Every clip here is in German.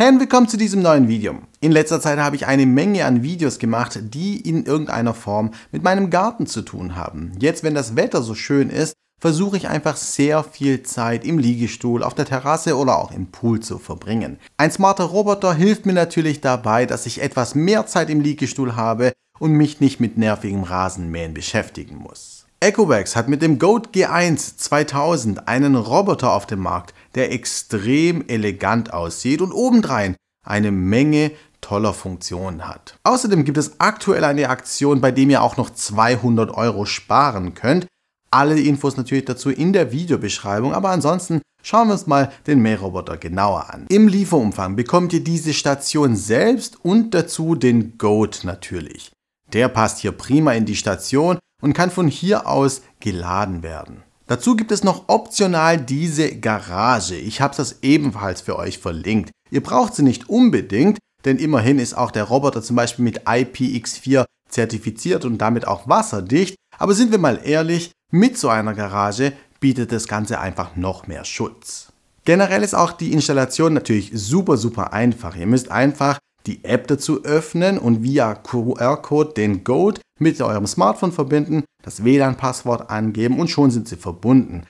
Hey willkommen zu diesem neuen Video. In letzter Zeit habe ich eine Menge an Videos gemacht, die in irgendeiner Form mit meinem Garten zu tun haben. Jetzt, wenn das Wetter so schön ist, versuche ich einfach sehr viel Zeit im Liegestuhl, auf der Terrasse oder auch im Pool zu verbringen. Ein smarter Roboter hilft mir natürlich dabei, dass ich etwas mehr Zeit im Liegestuhl habe und mich nicht mit nervigem Rasenmähen beschäftigen muss. Ecovacs hat mit dem Goat G1 2000 einen Roboter auf dem Markt, der extrem elegant aussieht und obendrein eine Menge toller Funktionen hat. Außerdem gibt es aktuell eine Aktion, bei dem ihr auch noch 200 Euro sparen könnt. Alle Infos natürlich dazu in der Videobeschreibung, aber ansonsten schauen wir uns mal den Mähroboter genauer an. Im Lieferumfang bekommt ihr diese Station selbst und dazu den Goat natürlich. Der passt hier prima in die Station und kann von hier aus geladen werden. Dazu gibt es noch optional diese Garage. Ich habe das ebenfalls für euch verlinkt. Ihr braucht sie nicht unbedingt, denn immerhin ist auch der Roboter zum Beispiel mit IPX4 zertifiziert und damit auch wasserdicht. Aber sind wir mal ehrlich, mit so einer Garage bietet das Ganze einfach noch mehr Schutz. Generell ist auch die Installation natürlich super, super einfach. Ihr müsst einfach die App dazu öffnen und via QR-Code den Goat mit eurem Smartphone verbinden, das WLAN-Passwort angeben und schon sind sie verbunden.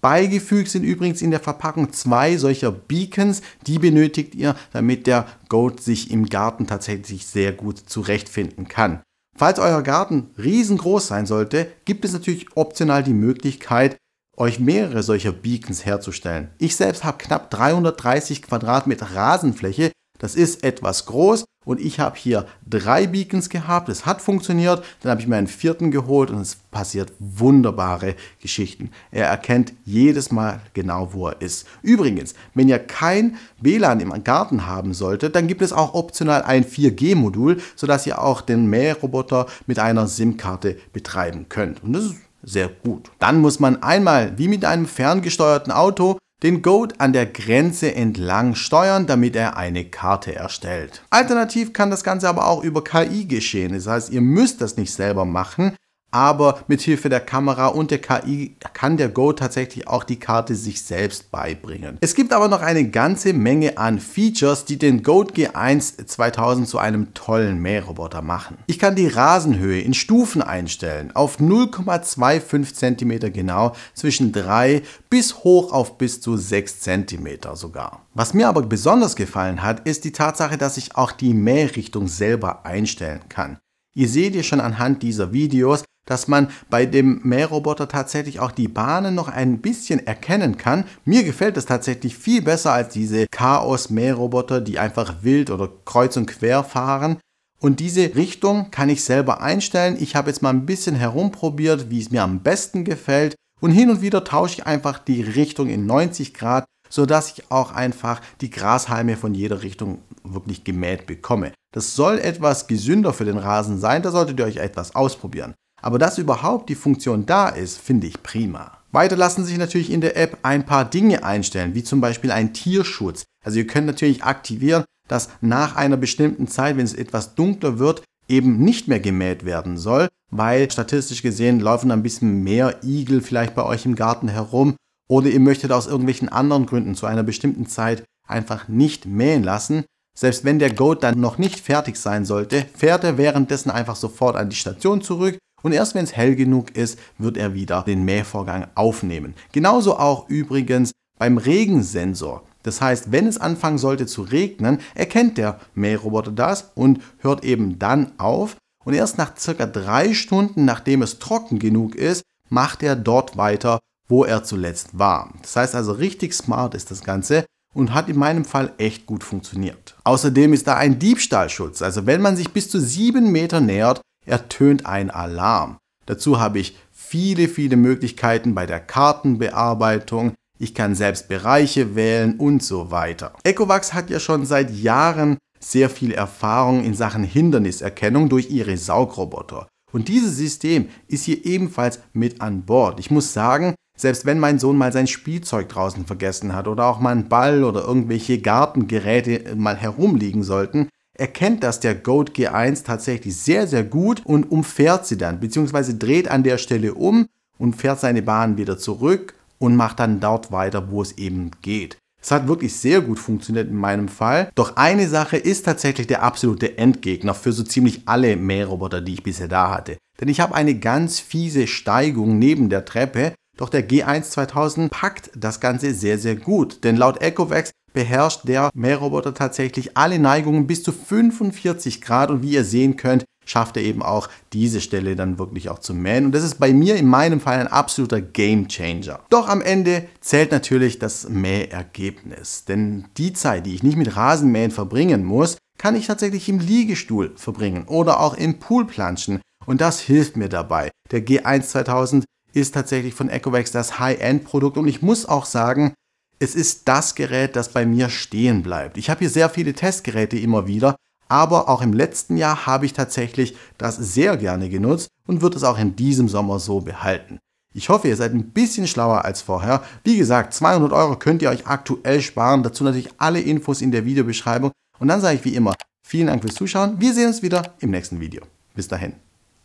Beigefügt sind übrigens in der Verpackung zwei solcher Beacons, die benötigt ihr, damit der Goat sich im Garten tatsächlich sehr gut zurechtfinden kann. Falls euer Garten riesengroß sein sollte, gibt es natürlich optional die Möglichkeit, euch mehrere solcher Beacons herzustellen. Ich selbst habe knapp 330 Quadratmeter Rasenfläche das ist etwas groß und ich habe hier drei Beacons gehabt. Es hat funktioniert. Dann habe ich mir einen vierten geholt und es passiert wunderbare Geschichten. Er erkennt jedes Mal genau, wo er ist. Übrigens, wenn ihr kein WLAN im Garten haben solltet, dann gibt es auch optional ein 4G-Modul, sodass ihr auch den Mähroboter mit einer SIM-Karte betreiben könnt. Und das ist sehr gut. Dann muss man einmal, wie mit einem ferngesteuerten Auto, den Goat an der Grenze entlang steuern, damit er eine Karte erstellt. Alternativ kann das Ganze aber auch über KI geschehen. Das heißt, ihr müsst das nicht selber machen, aber mit Hilfe der Kamera und der KI kann der Go tatsächlich auch die Karte sich selbst beibringen. Es gibt aber noch eine ganze Menge an Features, die den Goat G1 2000 zu einem tollen Mähroboter machen. Ich kann die Rasenhöhe in Stufen einstellen, auf 0,25 cm genau, zwischen 3 bis hoch auf bis zu 6 cm sogar. Was mir aber besonders gefallen hat, ist die Tatsache, dass ich auch die Mährichtung selber einstellen kann. Ihr seht ihr schon anhand dieser Videos, dass man bei dem Mähroboter tatsächlich auch die Bahnen noch ein bisschen erkennen kann. Mir gefällt es tatsächlich viel besser als diese Chaos-Mähroboter, die einfach wild oder kreuz und quer fahren. Und diese Richtung kann ich selber einstellen. Ich habe jetzt mal ein bisschen herumprobiert, wie es mir am besten gefällt. Und hin und wieder tausche ich einfach die Richtung in 90 Grad, sodass ich auch einfach die Grashalme von jeder Richtung wirklich gemäht bekomme. Das soll etwas gesünder für den Rasen sein, da solltet ihr euch etwas ausprobieren. Aber dass überhaupt die Funktion da ist, finde ich prima. Weiter lassen sich natürlich in der App ein paar Dinge einstellen, wie zum Beispiel ein Tierschutz. Also ihr könnt natürlich aktivieren, dass nach einer bestimmten Zeit, wenn es etwas dunkler wird, eben nicht mehr gemäht werden soll, weil statistisch gesehen laufen ein bisschen mehr Igel vielleicht bei euch im Garten herum oder ihr möchtet aus irgendwelchen anderen Gründen zu einer bestimmten Zeit einfach nicht mähen lassen. Selbst wenn der Goat dann noch nicht fertig sein sollte, fährt er währenddessen einfach sofort an die Station zurück und erst wenn es hell genug ist, wird er wieder den Mähvorgang aufnehmen. Genauso auch übrigens beim Regensensor. Das heißt, wenn es anfangen sollte zu regnen, erkennt der Mähroboter das und hört eben dann auf. Und erst nach circa drei Stunden, nachdem es trocken genug ist, macht er dort weiter, wo er zuletzt war. Das heißt also, richtig smart ist das Ganze und hat in meinem Fall echt gut funktioniert. Außerdem ist da ein Diebstahlschutz. Also wenn man sich bis zu sieben Meter nähert, ertönt ein Alarm. Dazu habe ich viele, viele Möglichkeiten bei der Kartenbearbeitung. Ich kann selbst Bereiche wählen und so weiter. Ecovax hat ja schon seit Jahren sehr viel Erfahrung in Sachen Hinderniserkennung durch ihre Saugroboter. Und dieses System ist hier ebenfalls mit an Bord. Ich muss sagen, selbst wenn mein Sohn mal sein Spielzeug draußen vergessen hat oder auch mal einen Ball oder irgendwelche Gartengeräte mal herumliegen sollten, erkennt das der Goat G1 tatsächlich sehr, sehr gut und umfährt sie dann, beziehungsweise dreht an der Stelle um und fährt seine Bahn wieder zurück und macht dann dort weiter, wo es eben geht. Es hat wirklich sehr gut funktioniert in meinem Fall. Doch eine Sache ist tatsächlich der absolute Endgegner für so ziemlich alle Mähroboter, die ich bisher da hatte. Denn ich habe eine ganz fiese Steigung neben der Treppe. Doch der G1 2000 packt das Ganze sehr, sehr gut. Denn laut EcoVax beherrscht der Mähroboter tatsächlich alle Neigungen bis zu 45 Grad und wie ihr sehen könnt, schafft er eben auch diese Stelle dann wirklich auch zu mähen. Und das ist bei mir in meinem Fall ein absoluter Game Changer. Doch am Ende zählt natürlich das Mähergebnis. Denn die Zeit, die ich nicht mit Rasenmähen verbringen muss, kann ich tatsächlich im Liegestuhl verbringen oder auch im Pool planschen. Und das hilft mir dabei. Der G1 2000 ist tatsächlich von Ecovacs das High-End-Produkt und ich muss auch sagen, es ist das Gerät, das bei mir stehen bleibt. Ich habe hier sehr viele Testgeräte immer wieder, aber auch im letzten Jahr habe ich tatsächlich das sehr gerne genutzt und wird es auch in diesem Sommer so behalten. Ich hoffe, ihr seid ein bisschen schlauer als vorher. Wie gesagt, 200 Euro könnt ihr euch aktuell sparen. Dazu natürlich alle Infos in der Videobeschreibung. Und dann sage ich wie immer, vielen Dank fürs Zuschauen. Wir sehen uns wieder im nächsten Video. Bis dahin.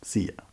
See ya.